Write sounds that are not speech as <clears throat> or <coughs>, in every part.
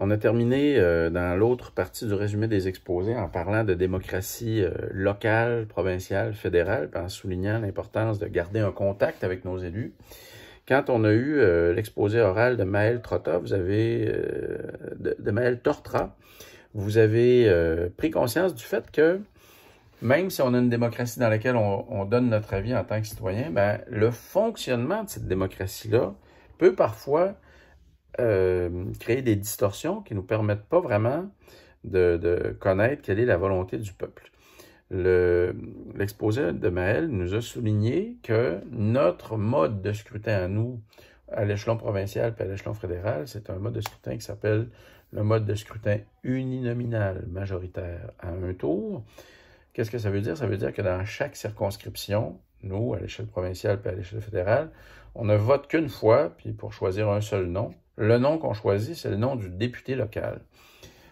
On a terminé euh, dans l'autre partie du résumé des exposés en parlant de démocratie euh, locale, provinciale, fédérale, en soulignant l'importance de garder un contact avec nos élus. Quand on a eu euh, l'exposé oral de Maël Trotta, vous avez de, Maël Tortra, vous avez pris conscience du fait que même si on a une démocratie dans laquelle on, donne notre avis en tant que citoyen, ben, le fonctionnement de cette démocratie-là peut parfois euh, créer des distorsions qui ne nous permettent pas vraiment de, connaître quelle est la volonté du peuple. L'exposé de Maël nous a souligné que notre mode de scrutin à nous, à l'échelon provincial et à l'échelon fédéral, c'est un mode de scrutin qui s'appelle le mode de scrutin uninominal majoritaire à un tour. Qu'est-ce que ça veut dire? Ça veut dire que dans chaque circonscription, nous, à l'échelle provinciale et à l'échelle fédérale, on ne vote qu'une fois, puis pour choisir un seul nom, le nom qu'on choisit, c'est le nom du député local.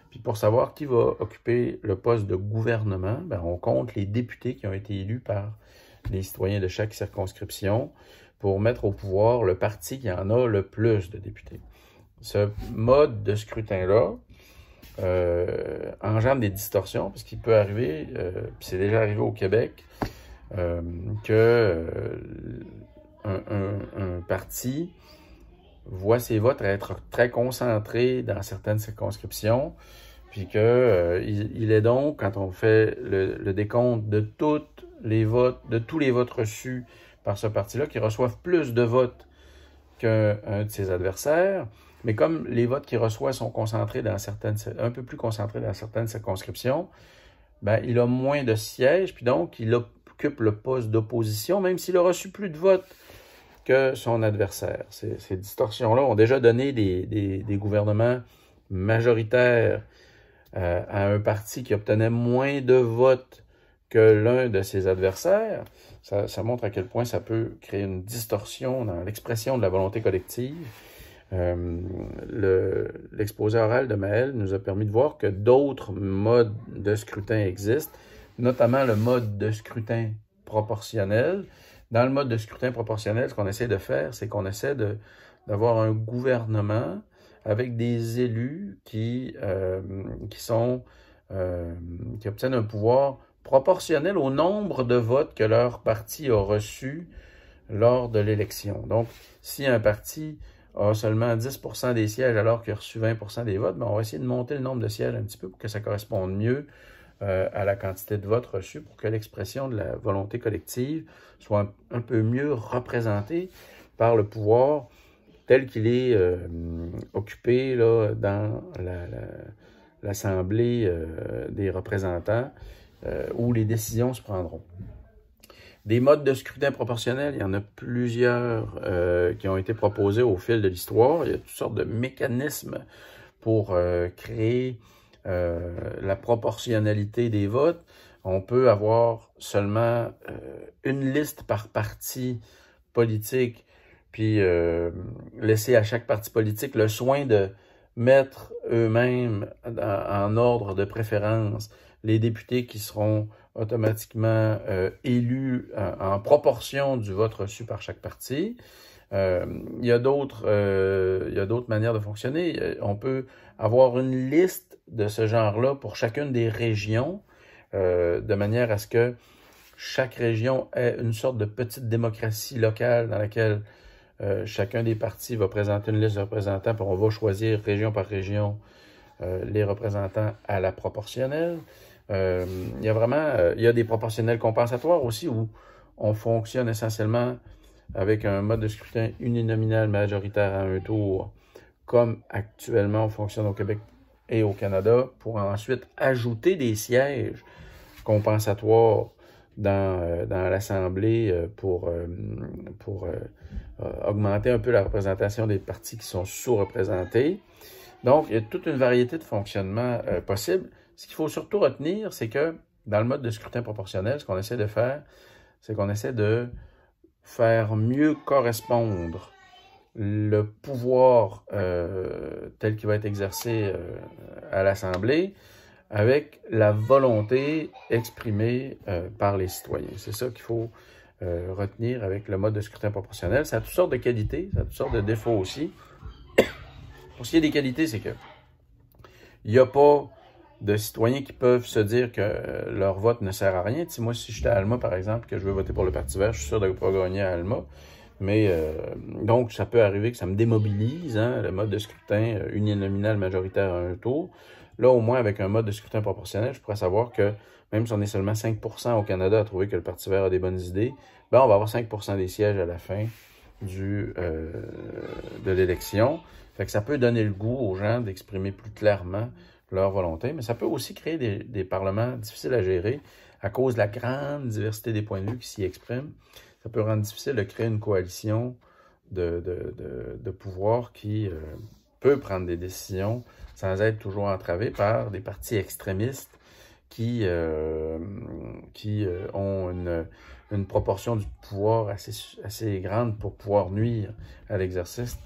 Puis pour savoir qui va occuper le poste de gouvernement, ben, on compte les députés qui ont été élus par les citoyens de chaque circonscription pour mettre au pouvoir le parti qui en a le plus de députés. Ce mode de scrutin-là euh, engendre des distorsions parce qu'il peut arriver, euh, puis c'est déjà arrivé au Québec, euh, que un, parti voit ses votes être très concentrés dans certaines circonscriptions, puis qu'il euh, il est donc, quand on fait le, décompte de les votes, de tous les votes reçus par ce parti-là, qui reçoivent plus de votes qu'un de ses adversaires, mais comme les votes qu'il reçoit sont concentrés dans certaines, un peu plus concentrés dans certaines circonscriptions, ben, il a moins de sièges, puis donc il occupe le poste d'opposition, même s'il a reçu plus de votes que son adversaire. Ces, distorsions-là ont déjà donné des, gouvernements majoritaires euh, à un parti qui obtenait moins de votes que l'un de ses adversaires. Ça, montre à quel point ça peut créer une distorsion dans l'expression de la volonté collective. Euh, l'exposé oral de Maël nous a permis de voir que d'autres modes de scrutin existent, notamment le mode de scrutin proportionnel, dans le mode de scrutin proportionnel, ce qu'on essaie de faire, c'est qu'on essaie d'avoir un gouvernement avec des élus qui, euh, euh, qui obtiennent un pouvoir proportionnel au nombre de votes que leur parti a reçu lors de l'élection. Donc, si un parti a seulement 10 des sièges alors qu'il a reçu 20 des votes, ben, on va essayer de monter le nombre de sièges un petit peu pour que ça corresponde mieux euh, à la quantité de votes reçus pour que l'expression de la volonté collective soit un, peu mieux représentée par le pouvoir tel qu'il est euh, occupé là, dans l'Assemblée euh, des représentants où les décisions se prendront. Des modes de scrutin proportionnel, il y en a plusieurs qui ont été proposés au fil de l'histoire. Il y a toutes sortes de mécanismes pour créer euh, la proportionnalité des votes, on peut avoir seulement euh, une liste par parti politique, puis euh, laisser à chaque parti politique le soin de mettre eux-mêmes en ordre de préférence les députés qui seront automatiquement élus en proportion du vote reçu par chaque parti. Euh, euh, il y a d'autres manières de fonctionner. Euh, on peut avoir une liste de ce genre-là pour chacune des régions, de manière à ce que chaque région ait une sorte de petite démocratie locale dans laquelle chacun des partis va présenter une liste de représentants, puis on va choisir région par région les représentants à la proportionnelle. il y a vraiment il y a des proportionnels compensatoires aussi où on fonctionne essentiellement avec un mode de scrutin uninominal majoritaire à un tour, comme actuellement fonctionne au Québec et au Canada, pour ensuite ajouter des sièges compensatoires euh, dans, l'Assemblée euh, pour, euh, pour augmenter un peu la représentation des partis qui sont sous-représentés. Donc, il y a toute une variété de fonctionnements possibles. Ce qu'il faut surtout retenir, c'est que dans le mode de scrutin proportionnel, ce qu'on essaie de faire, c'est qu'on essaie de faire mieux correspondre le pouvoir euh, tel qu'il va être exercé euh, à l'Assemblée avec la volonté exprimée euh, par les citoyens. C'est ça qu'il faut retenir avec le mode de scrutin proportionnel. Ça a toutes sortes de qualités, ça a toutes sortes de défauts aussi. <coughs> Pour ce qui est des qualités, c'est que il n'y a pas de citoyens qui peuvent se dire que euh, leur vote ne sert à rien. Tu moi, si j'étais à Alma, par exemple, que je veux voter pour le Parti vert, je suis sûr de ne pas gagner à Alma. Mais euh, donc, ça peut arriver que ça me démobilise, hein, le mode de scrutin euh, uninominal majoritaire à un tour. Là, au moins, avec un mode de scrutin proportionnel, je pourrais savoir que même si on est seulement 5 au Canada à trouver que le Parti vert a des bonnes idées, ben, on va avoir 5 des sièges à la fin du, de l'élection. Fait que ça peut donner le goût aux gens d'exprimer plus clairement leur volonté, mais ça peut aussi créer des, parlements difficiles à gérer à cause de la grande diversité des points de vue qui s'y expriment. Ça peut rendre difficile de créer une coalition de, de, pouvoir qui euh, peut prendre des décisions sans être toujours entravé par des partis extrémistes qui, euh, qui euh, ont une, proportion du pouvoir assez grande pour pouvoir nuire à l'exercice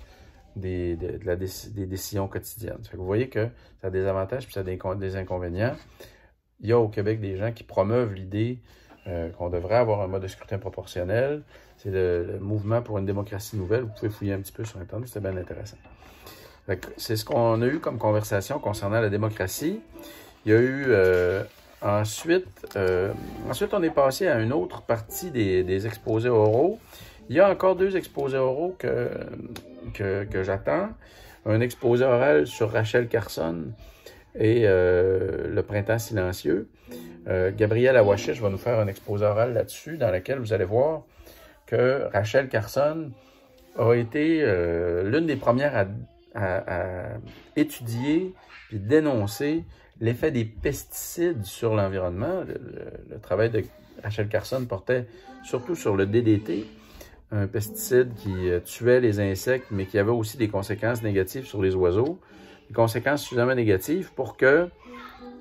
des, des, décisions quotidiennes. vous voyez que ça a des avantages puis ça a des, des inconvénients. Il y a au Québec des gens qui promeuvent l'idée euh, qu'on devrait avoir un mode de scrutin proportionnel. C'est le, mouvement pour une démocratie nouvelle. Vous pouvez fouiller un petit peu sur Internet, c'est bien intéressant. C'est ce qu'on a eu comme conversation concernant la démocratie. Il y a eu euh, ensuite, euh, ensuite on est passé à une autre partie des, des, exposés oraux. Il y a encore deux exposés oraux que que, j'attends, un exposé oral sur Rachel Carson et euh, le printemps silencieux. Euh, Gabriel Awashish va nous faire un exposé oral là-dessus, dans lequel vous allez voir que Rachel Carson a été euh, l'une des premières à, étudier et dénoncer l'effet des pesticides sur l'environnement. le, travail de Rachel Carson portait surtout sur le DDT, un pesticide qui euh, tuait les insectes, mais qui avait aussi des conséquences négatives sur les oiseaux, des conséquences suffisamment négatives pour que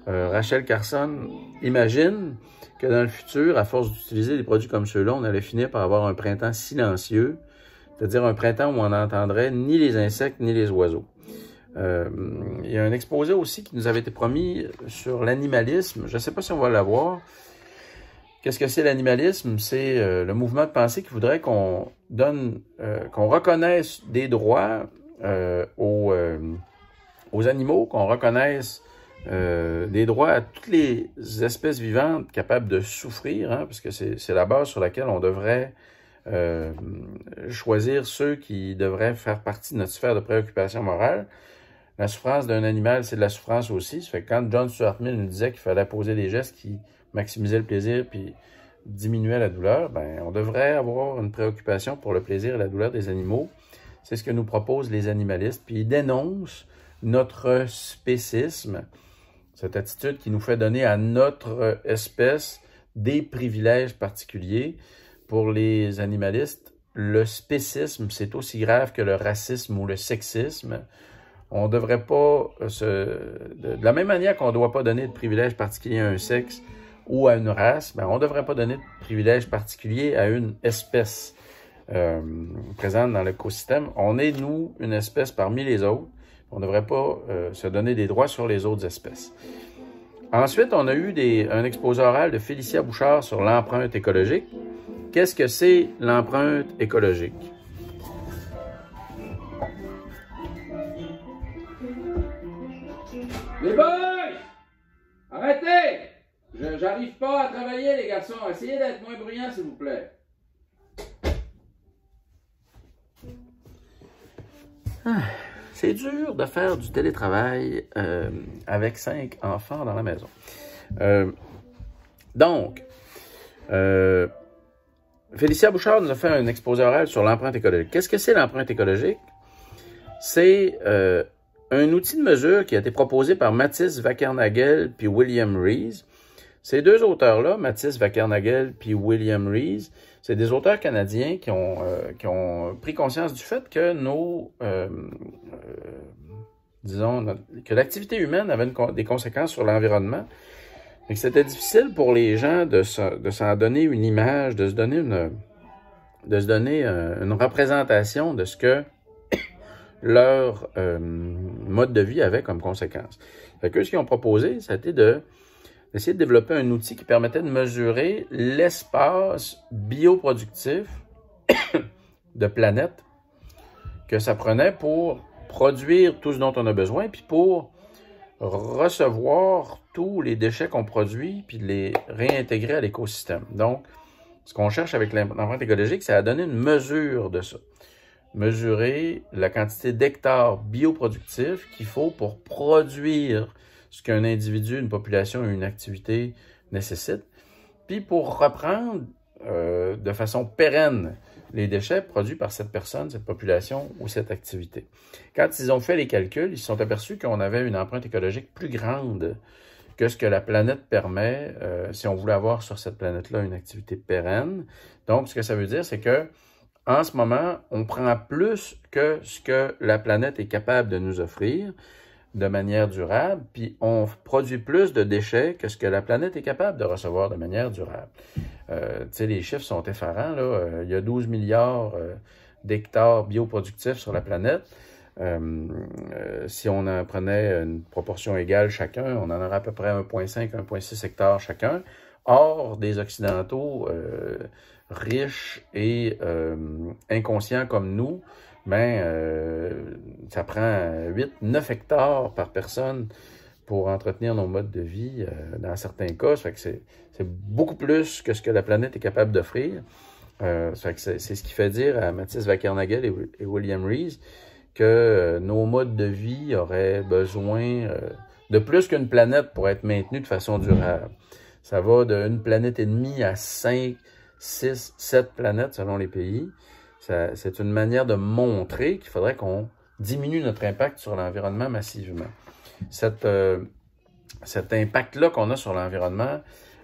euh, Rachel Carson imagine que dans le futur, à force d'utiliser des produits comme ceux-là, on allait finir par avoir un printemps silencieux, c'est-à-dire un printemps où on n'entendrait ni les insectes ni les oiseaux. Euh, il y a un exposé aussi qui nous avait été promis sur l'animalisme. Je ne sais pas si on va l'avoir. Qu'est-ce que c'est l'animalisme? C'est euh, le mouvement de pensée qui voudrait qu'on donne, euh, qu'on reconnaisse des droits euh, aux, aux, animaux, qu'on reconnaisse des droits à toutes les espèces vivantes capables de souffrir, hein, parce que c'est la base sur laquelle on devrait choisir ceux qui devraient faire partie de notre sphère de préoccupation morale. La souffrance d'un animal, c'est de la souffrance aussi. Ça fait que quand John Stuart Mill nous disait qu'il fallait poser des gestes qui maximiser le plaisir puis diminuer la douleur, ben, on devrait avoir une préoccupation pour le plaisir et la douleur des animaux. C'est ce que nous proposent les animalistes. Puis ils dénoncent notre spécisme, cette attitude qui nous fait donner à notre espèce des privilèges particuliers. Pour les animalistes, le spécisme, c'est aussi grave que le racisme ou le sexisme. On ne devrait pas se... De la même manière qu'on ne doit pas donner de privilèges particuliers à un sexe, ou à une race, ben, on ne devrait pas donner de privilèges particuliers à une espèce euh, présente dans l'écosystème. On est, nous, une espèce parmi les autres. On ne devrait pas euh, se donner des droits sur les autres espèces. Ensuite, on a eu des, un exposé oral de Félicia Bouchard sur l'empreinte écologique. Qu'est-ce que c'est l'empreinte écologique? Les bonnes! J'arrive pas à travailler, les garçons. Essayez d'être moins bruyants, s'il vous plaît. Ah, c'est dur de faire du télétravail euh, avec cinq enfants dans la maison. Euh, donc, euh, Félicia Bouchard nous a fait un exposé oral sur l'empreinte écologique. Qu'est-ce que c'est l'empreinte écologique? C'est un outil de mesure qui a été proposé par Mathis Wackernagel puis William Rees ces deux auteurs-là, Mathis Vakernagel puis William Rees, c'est des auteurs canadiens qui ont, euh, qui ont pris conscience du fait que nos, euh, euh, disons, que l'activité humaine avait des conséquences sur l'environnement et que c'était difficile pour les gens de s'en donner une image, de se donner une, de se donner une représentation de ce que <coughs> leur mode de vie avait comme conséquence. Et ce qu'ils ont proposé, c'était de Essayer de développer un outil qui permettait de mesurer l'espace bioproductif <coughs> de planète que ça prenait pour produire tout ce dont on a besoin, puis pour recevoir tous les déchets qu'on produit, puis les réintégrer à l'écosystème. Donc, ce qu'on cherche avec l'empreinte écologique, c'est à donner une mesure de ça. Mesurer la quantité d'hectares bioproductifs qu'il faut pour produire ce qu'un individu, une population, ou une activité nécessite. Puis pour reprendre euh, de façon pérenne les déchets produits par cette personne, cette population ou cette activité. Quand ils ont fait les calculs, ils se sont aperçus qu'on avait une empreinte écologique plus grande que ce que la planète permet euh, si on voulait avoir sur cette planète-là une activité pérenne. Donc, ce que ça veut dire, c'est que en ce moment, on prend plus que ce que la planète est capable de nous offrir de manière durable, puis on produit plus de déchets que ce que la planète est capable de recevoir de manière durable. Euh, les chiffres sont effarants. Euh, il y a 12 milliards euh, d'hectares bioproductifs sur la planète. Euh, si on en prenait une proportion égale chacun, on en aurait à peu près 1,5, 1,6 hectares chacun. Or, des Occidentaux riches et inconscients comme nous, ben, euh, ça prend 8-9 hectares par personne pour entretenir nos modes de vie euh, dans certains cas. Ça fait c'est beaucoup plus que ce que la planète est capable d'offrir. Euh, c'est ce qui fait dire à Mathis Wackernagel et, William Rees que euh, nos modes de vie auraient besoin de plus qu'une planète pour être maintenus de façon durable. Ça va d'une planète et demie à cinq, six, sept planètes selon les pays c'est une manière de montrer qu'il faudrait qu'on diminue notre impact sur l'environnement massivement. Euh, cet impact-là qu'on a sur l'environnement,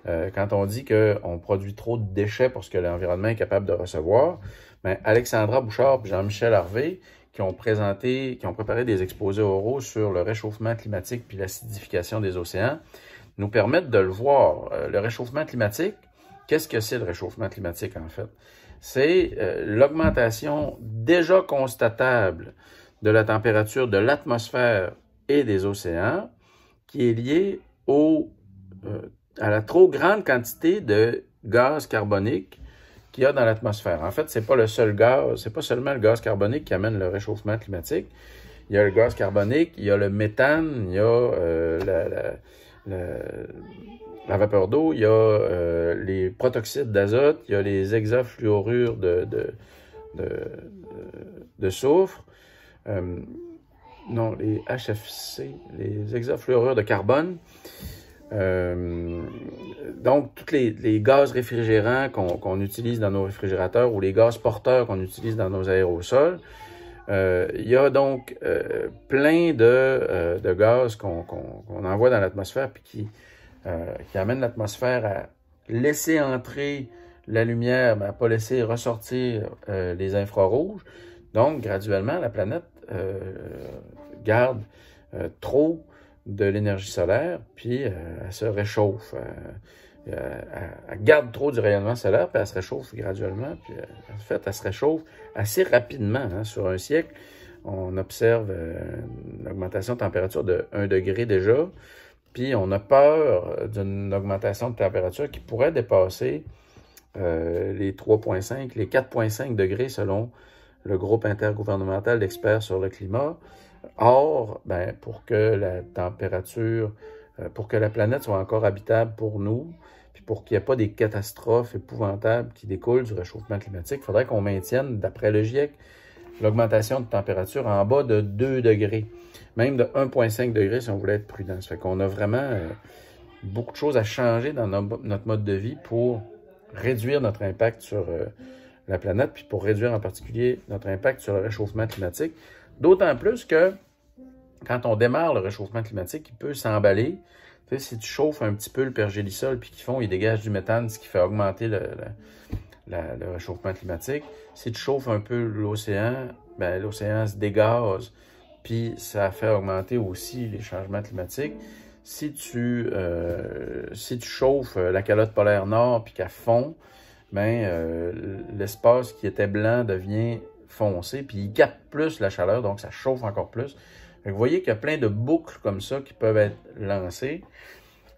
euh, quand on dit qu'on produit trop de déchets pour ce que l'environnement est capable de recevoir, ben, Alexandra Bouchard et Jean-Michel Harvé, qui ont présenté, qui ont préparé des exposés oraux sur le réchauffement climatique puis l'acidification des océans, nous permettent de le voir. Euh, le réchauffement climatique, qu'est-ce que c'est le réchauffement climatique en fait? c'est euh, l'augmentation déjà constatable de la température de l'atmosphère et des océans qui est liée au, euh, à la trop grande quantité de gaz carbonique qu'il y a dans l'atmosphère. En fait, ce n'est pas le seul gaz, c'est pas seulement le gaz carbonique qui amène le réchauffement climatique. Il y a le gaz carbonique, il y a le méthane, il y a euh, la vapeur d'eau, il y a euh, les protoxydes d'azote, il y a les hexafluorures de, de, de, soufre, euh, non, les HFC, les hexafluorures de carbone. Euh, donc, tous les, gaz réfrigérants qu'on utilise dans nos réfrigérateurs ou les gaz porteurs qu'on utilise dans nos aérosols, il y a donc plein de, de gaz qu'on envoie dans l'atmosphère puis qui euh, qui amène l'atmosphère à laisser entrer la lumière, mais à pas laisser ressortir euh, les infrarouges. Donc, graduellement, la planète euh, garde trop de l'énergie solaire, puis elle se réchauffe. Elle, garde trop du rayonnement solaire, puis elle se réchauffe graduellement. Puis, en fait, elle se réchauffe assez rapidement. Hein. sur un siècle, on observe une augmentation de température de 1 degré déjà. Puis on a peur euh, d'une augmentation de température qui pourrait dépasser euh, les 3,5, les 4,5 degrés selon le groupe intergouvernemental d'experts sur le climat. Or, ben, pour que la température, euh, pour que la planète soit encore habitable pour nous, puis pour qu'il n'y ait pas des catastrophes épouvantables qui découlent du réchauffement climatique, il faudrait qu'on maintienne, d'après le GIEC, l'augmentation de température en bas de 2 degrés même de 1,5 degré si on voulait être prudent. Ça fait qu'on a vraiment euh, beaucoup de choses à changer dans notre mode de vie pour réduire notre impact sur euh, la planète, puis pour réduire en particulier notre impact sur le réchauffement climatique. D'autant plus que quand on démarre le réchauffement climatique, il peut s'emballer. si tu chauffes un petit peu le pergélisol, puis qu'ils font, ils dégagent du méthane, ce qui fait augmenter le, réchauffement climatique. Si tu chauffes un peu l'océan, ben, l'océan se dégaze puis ça fait augmenter aussi les changements climatiques. Si tu, euh, si tu chauffes euh, la calotte polaire nord puis qu'à fond, ben, euh, l'espace qui était blanc devient foncé, puis il capte plus la chaleur, donc ça chauffe encore plus. vous voyez qu'il y a plein de boucles comme ça qui peuvent être lancées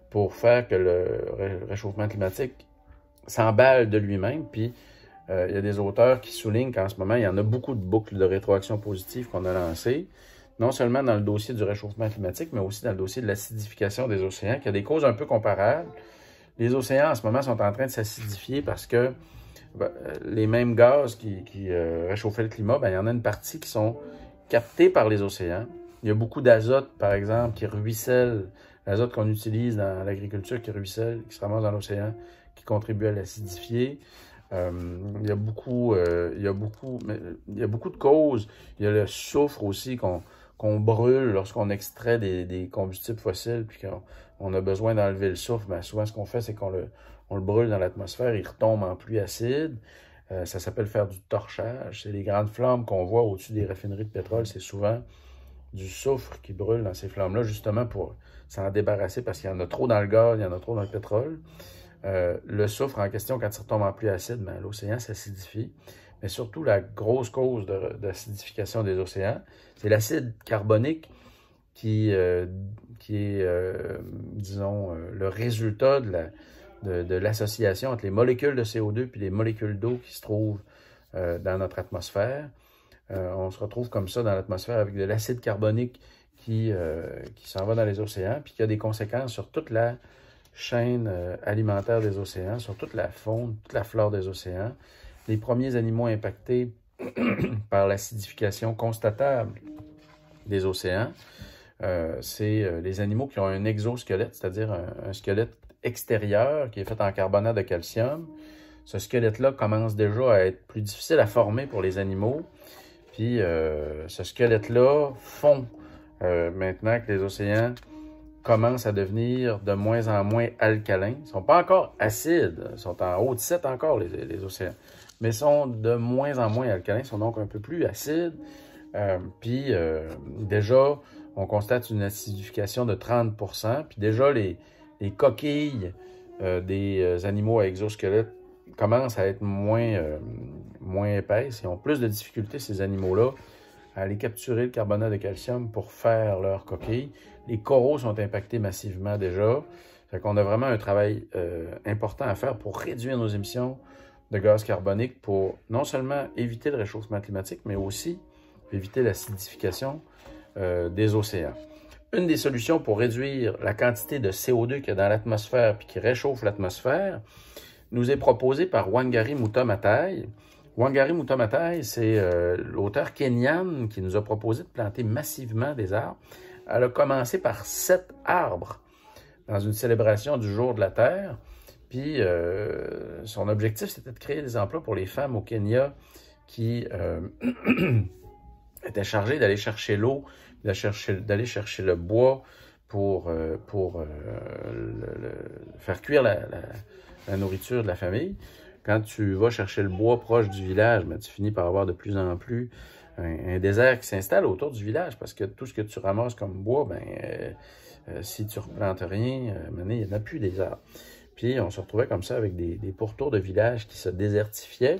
pour faire que le réchauffement climatique s'emballe de lui-même, puis il y a des auteurs qui soulignent qu'en ce moment, il y en a beaucoup de boucles de rétroaction positive qu'on a lancées non seulement dans le dossier du réchauffement climatique, mais aussi dans le dossier de l'acidification des océans, qui a des causes un peu comparables. Les océans, en ce moment, sont en train de s'acidifier parce que ben, euh, les mêmes gaz qui, euh, réchauffaient le climat, ben, il y en a une partie qui sont captés par les océans. Il y a beaucoup d'azote, par exemple, qui ruisselle, l'azote qu'on utilise dans l'agriculture qui ruisselle, qui se ramasse dans l'océan, qui contribue à l'acidifier. Euh, il, y a beaucoup, il, y a beaucoup, il y a beaucoup de causes. Il y a le soufre aussi qu'on qu'on brûle lorsqu'on extrait des, combustibles fossiles, puis qu'on a besoin d'enlever le soufre, bien souvent ce qu'on fait, c'est qu'on le, brûle dans l'atmosphère, il retombe en pluie acide. Euh, ça s'appelle faire du torchage. C'est les grandes flammes qu'on voit au-dessus des raffineries de pétrole, c'est souvent du soufre qui brûle dans ces flammes-là, justement pour s'en débarrasser parce qu'il y en a trop dans le gaz, il y en a trop dans le pétrole. Euh, le soufre en question, quand il retombe en pluie acide, ben, l'océan s'acidifie mais surtout la grosse cause de, des océans, c'est l'acide carbonique qui, euh, est, euh, disons, euh, le résultat de l'association entre les molécules de CO2 puis les molécules d'eau qui se trouvent dans notre atmosphère. on se retrouve comme ça dans l'atmosphère avec de l'acide carbonique qui, qui s'en va dans les océans, puis qui a des conséquences sur toute la chaîne alimentaire des océans, sur toute la faune, toute la flore des océans, les premiers animaux impactés <clears throat> par l'acidification constatable des océans, euh, c'est euh, les animaux qui ont un exosquelette, c'est-à-dire un, squelette extérieur qui est fait en carbonate de calcium. Ce squelette-là commence déjà à être plus difficile à former pour les animaux. Puis euh, ce squelette-là fond maintenant que les océans commencent à devenir de moins en moins alcalins. Ils ne sont pas encore acides, ils sont en haut de 7 encore les océans mais sont de moins en moins alcalins, sont donc un peu plus acides. Euh, puis euh, déjà, on constate une acidification de 30 Puis déjà, les, coquilles euh, des animaux à exosquelette commencent à être moins, moins épaisses et ont plus de difficultés, ces animaux-là, à aller capturer le carbonate de calcium pour faire leurs coquilles. Les coraux sont impactés massivement déjà. Fait qu'on a vraiment un travail important à faire pour réduire nos émissions de gaz carbonique pour non seulement éviter le réchauffement climatique, mais aussi éviter l'acidification euh, des océans. Une des solutions pour réduire la quantité de CO2 qu'il y a dans l'atmosphère et qui réchauffe l'atmosphère nous est proposée par Wangari Mutamatai. Wangari Mutamatai, c'est euh, l'auteur kenyan qui nous a proposé de planter massivement des arbres. Elle a commencé par sept arbres dans une célébration du jour de la Terre. Puis euh, son objectif, c'était de créer des emplois pour les femmes au Kenya qui euh, <clears throat> étaient chargées d'aller chercher l'eau, d'aller chercher, le bois pour, euh, pour faire cuire la, nourriture de la famille. Quand tu vas chercher le bois proche du village, ben, tu finis par avoir de plus en plus un, désert qui s'installe autour du village parce que tout ce que tu ramasses comme bois, ben, si tu ne replantes rien, il n'y en a plus des arbres. Puis on se retrouvait comme ça avec des, pourtours de villages qui se désertifiaient.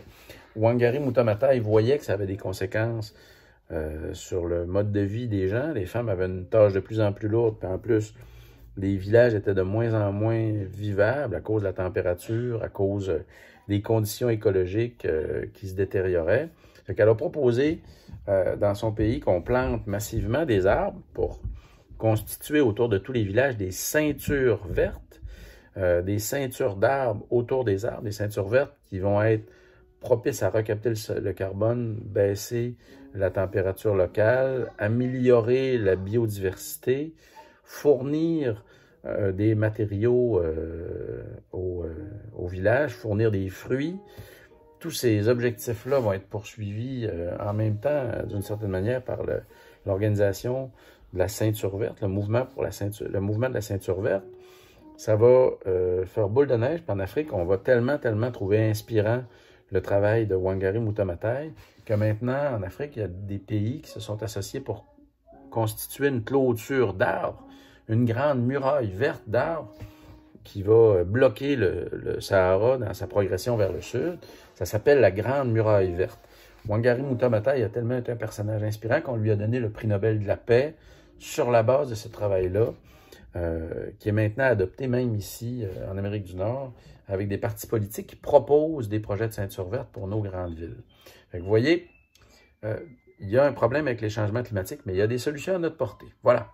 Wangari Mutamata, il voyait que ça avait des conséquences euh, sur le mode de vie des gens. Les femmes avaient une tâche de plus en plus lourde, en plus, les villages étaient de moins en moins vivables à cause de la température, à cause euh, des conditions écologiques euh, qui se détérioraient. Elle qu'elle a proposé dans son pays qu'on plante massivement des arbres pour constituer autour de tous les villages des ceintures vertes euh, des ceintures d'arbres autour des arbres, des ceintures vertes qui vont être propices à recapter le, carbone, baisser la température locale, améliorer la biodiversité, fournir euh, des matériaux euh, au, village, fournir des fruits. Tous ces objectifs-là vont être poursuivis en même temps, d'une certaine manière, par l'organisation de la ceinture verte, le mouvement, pour la ceinture, le mouvement de la ceinture verte ça va euh, faire boule de neige. en Afrique, on va tellement, tellement trouver inspirant le travail de Wangari Mutamatai que maintenant, en Afrique, il y a des pays qui se sont associés pour constituer une clôture d'arbres, une grande muraille verte d'arbres qui va euh, bloquer le, Sahara dans sa progression vers le sud. Ça s'appelle la Grande Muraille Verte. Wangari Mutamatai a tellement été un personnage inspirant qu'on lui a donné le prix Nobel de la paix sur la base de ce travail-là. Euh, qui est maintenant adopté même ici euh, en Amérique du Nord, avec des partis politiques qui proposent des projets de ceinture verte pour nos grandes villes. vous voyez, euh, il y a un problème avec les changements climatiques, mais il y a des solutions à notre portée. Voilà.